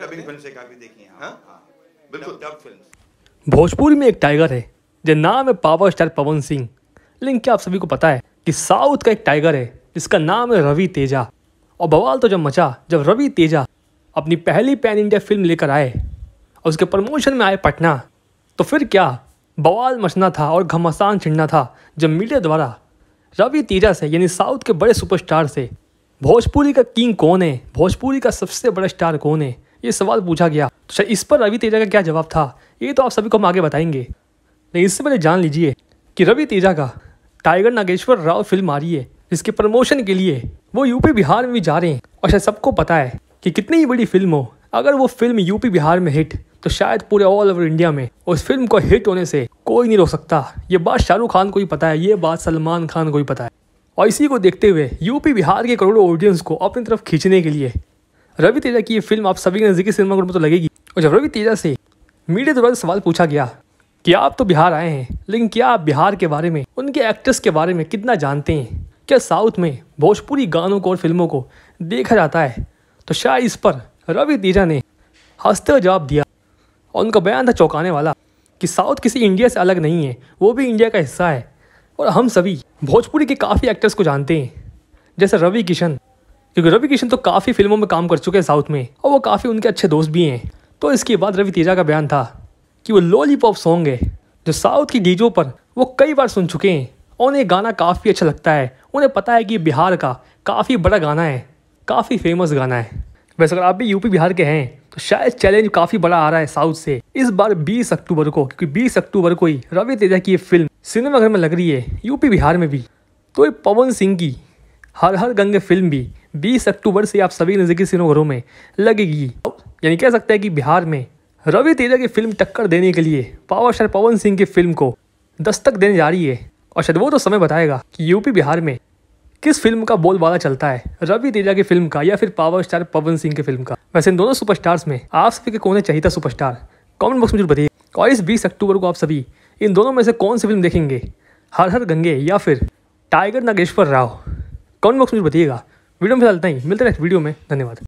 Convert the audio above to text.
हाँ? हाँ। भोजपुरी में एक टाइगर है जो नाम है पावर स्टार पवन सिंह लेकिन क्या आप सभी को पता है कि साउथ का एक टाइगर है जिसका नाम है रवि तेजा और बवाल तो जब मचा जब रवि तेजा अपनी पहली पैन इंडिया फिल्म लेकर आए और उसके प्रमोशन में आए पटना तो फिर क्या बवाल मचना था और घमासान छिड़ना था जब मीडिया द्वारा रवि तेजा से यानी साउथ के बड़े सुपरस्टार से भोजपुरी का किंग कौन है भोजपुरी का सबसे बड़ा स्टार कौन है ये सवाल पूछा गया तो इस पर रवि तेजा का क्या जवाब था ये तो आप सभी को हम आगे बताएंगे लेकिन इससे पहले जान लीजिए कि रवि तेजा का टाइगर नागेश्वर राव फिल्म आ रही है जिसके प्रमोशन के लिए वो यूपी बिहार में भी जा रहे हैं और शायद सबको पता है कि कितनी ही बड़ी फिल्म हो अगर वो फिल्म यूपी बिहार में हिट तो शायद पूरे ऑल ओवर इंडिया में उस फिल्म को हिट होने से कोई नहीं रोक सकता ये बात शाहरुख खान को ही पता है ये बात सलमान खान को ही पता है और इसी को देखते हुए यूपी बिहार के करोड़ों ऑडियंस को अपनी तरफ खींचने के लिए रवि तेजा की ये फिल्म आप सभी के नज़दीकी सिनेमा में तो लगेगी और जब रवि तेजा से मीडिया द्वारा सवाल पूछा गया कि आप तो बिहार आए हैं लेकिन क्या आप बिहार के बारे में उनके एक्टर्स के बारे में कितना जानते हैं क्या साउथ में भोजपुरी गानों को और फिल्मों को देखा जाता है तो शायद इस पर रवि तेजा ने हंसते हुए जवाब दिया और उनका बयान था चौंकाने वाला कि साउथ किसी इंडिया से अलग नहीं है वो भी इंडिया का हिस्सा है और हम सभी भोजपुरी के काफ़ी एक्टर्स को जानते हैं जैसे रवि किशन क्योंकि रवि किशन तो काफ़ी फिल्मों में काम कर चुके हैं साउथ में और वो काफ़ी उनके अच्छे दोस्त भी हैं तो इसके बाद रवि तेजा का बयान था कि वो लॉलीपॉप सॉन्ग है जो साउथ की डीजों पर वो कई बार सुन चुके हैं और उन्हें गाना काफ़ी अच्छा लगता है उन्हें पता है कि बिहार का काफ़ी बड़ा गाना है काफ़ी फेमस गाना है वैसे अगर आप भी यूपी बिहार के हैं तो शायद चैलेंज काफ़ी बड़ा आ रहा है साउथ से इस बार 20 अक्टूबर को क्योंकि 20 अक्टूबर को ही रवि तेजा की ये फिल्म सिनेमाघर में लग रही है यूपी बिहार में भी तो ये पवन सिंह की हर हर गंगे फिल्म भी 20 अक्टूबर से आप सभी नज़दीकी सिनेमाघरों में लगेगी यानी कह सकते हैं कि बिहार में रवि तेजा की फिल्म टक्कर देने के लिए पावर स्टार पवन सिंह की फिल्म को दस्तक देने जा रही है और शायद वो तो समय बताएगा कि यूपी बिहार में किस फिल्म का बोलबाला चलता है रवि तेजा की फिल्म का या फिर पावर स्टार पवन सिंह की फिल्म का वैसे इन दोनों सुपरस्टार्स में आप सभी के कौन है चाहिए सुपरस्टार कमेंट बॉक्स में जरूर बताइए और इस बीस अक्टूबर को आप सभी इन दोनों में से कौन सी फिल्म देखेंगे हर हर गंगे या फिर Tiger Nageswara Rao comment box में बताइएगा वीडियो में फिलहाल ही मिलते नेक्स्ट वीडियो में धन्यवाद